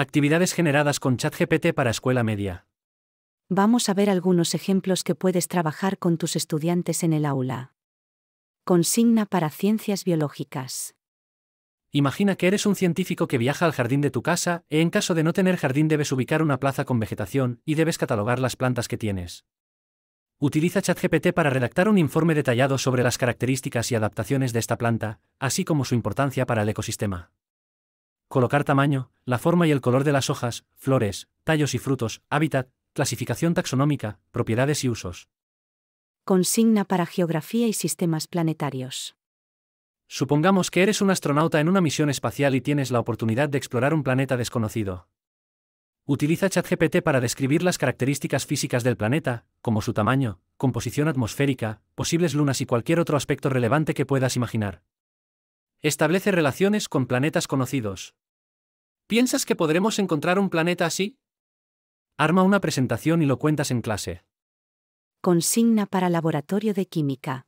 Actividades generadas con ChatGPT para escuela media. Vamos a ver algunos ejemplos que puedes trabajar con tus estudiantes en el aula. Consigna para ciencias biológicas. Imagina que eres un científico que viaja al jardín de tu casa, y, e, en caso de no tener jardín debes ubicar una plaza con vegetación y debes catalogar las plantas que tienes. Utiliza ChatGPT para redactar un informe detallado sobre las características y adaptaciones de esta planta, así como su importancia para el ecosistema. Colocar tamaño, la forma y el color de las hojas, flores, tallos y frutos, hábitat, clasificación taxonómica, propiedades y usos. Consigna para geografía y sistemas planetarios. Supongamos que eres un astronauta en una misión espacial y tienes la oportunidad de explorar un planeta desconocido. Utiliza ChatGPT para describir las características físicas del planeta, como su tamaño, composición atmosférica, posibles lunas y cualquier otro aspecto relevante que puedas imaginar. Establece relaciones con planetas conocidos. ¿Piensas que podremos encontrar un planeta así? Arma una presentación y lo cuentas en clase. Consigna para laboratorio de química.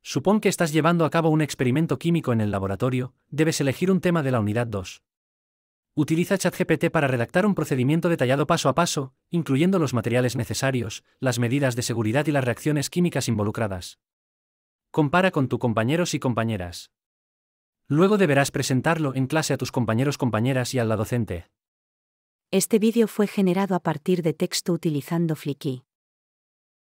Supón que estás llevando a cabo un experimento químico en el laboratorio, debes elegir un tema de la unidad 2. Utiliza ChatGPT para redactar un procedimiento detallado paso a paso, incluyendo los materiales necesarios, las medidas de seguridad y las reacciones químicas involucradas. Compara con tu compañeros y compañeras. Luego deberás presentarlo en clase a tus compañeros compañeras y a la docente. Este vídeo fue generado a partir de texto utilizando Flicky.